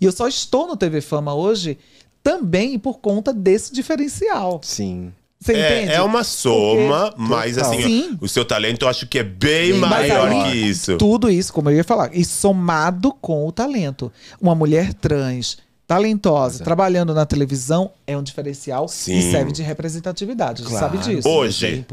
E eu só estou no TV Fama hoje também por conta desse diferencial. Sim. Você é, é entende? É uma soma, Porque, mas total. assim, Sim. o seu talento eu acho que é bem Sim, maior que isso. Tudo isso, como eu ia falar, e somado com o talento. Uma mulher trans talentosa, Exato. É. trabalhando na televisão é um diferencial Sim. e serve de representatividade. A gente sabe disso. Hoje,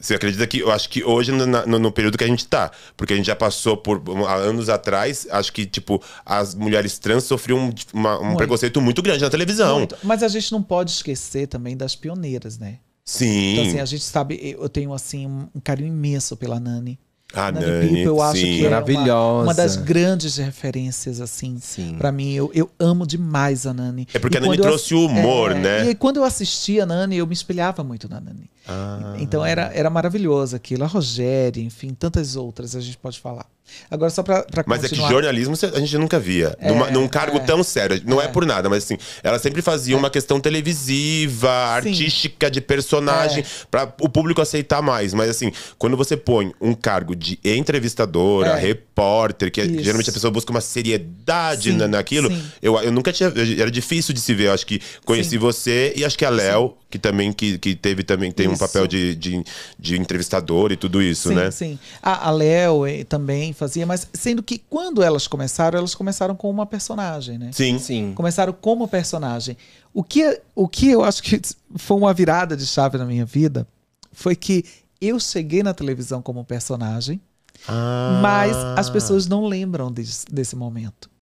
você acredita que eu acho que hoje, no, no, no, período que a gente tá, porque a gente já passou por há anos atrás, acho que, tipo, as mulheres trans sofriam um, tipo, uma, um muito. preconceito muito grande na televisão. Muito. Mas a gente não pode esquecer também das pioneiras, né? Sim. Então, assim, a gente sabe, eu tenho, assim, um carinho imenso pela Nani. A Nani, Nani eu acho sim. É maravilhosa. uma, uma, das grandes referências, assim, para mim. Eu, eu amo demais a Nani. É porque e a Nani trouxe o humor, é, né? E quando eu assistia a Nani, eu me espelhava muito na Nani. Ah. Então era, era maravilhoso aquilo. A Rogéria, enfim, tantas outras a gente pode falar. Agora, só pra, pra Mas continuar... é que jornalismo a gente nunca via. É, numa, num cargo é, tão sério. Não é. é. por nada, mas assim, ela sempre fazia é. uma questão televisiva, Sim. artística, de personagem, é. para o público aceitar mais. Mas assim, quando você põe um cargo de entrevistadora, é. repórter, que é, Isso. geralmente a pessoa busca uma seriedade Sim. na, naquilo, Sim. eu, eu nunca tinha. Era difícil de se ver. Eu acho que conheci você e acho que a Léo, que também que, que teve também tem isso. um papel de, de, de, entrevistador e tudo isso, né? Sim, sim. A, a Léo eh, também fazia, mas sendo que quando elas começaram, elas começaram com uma personagem, né? Sim, sim. Começaram como personagem. O que, o que eu acho que foi uma virada de chave na minha vida foi que eu cheguei na televisão como personagem, ah. mas as pessoas não lembram desse, desse momento.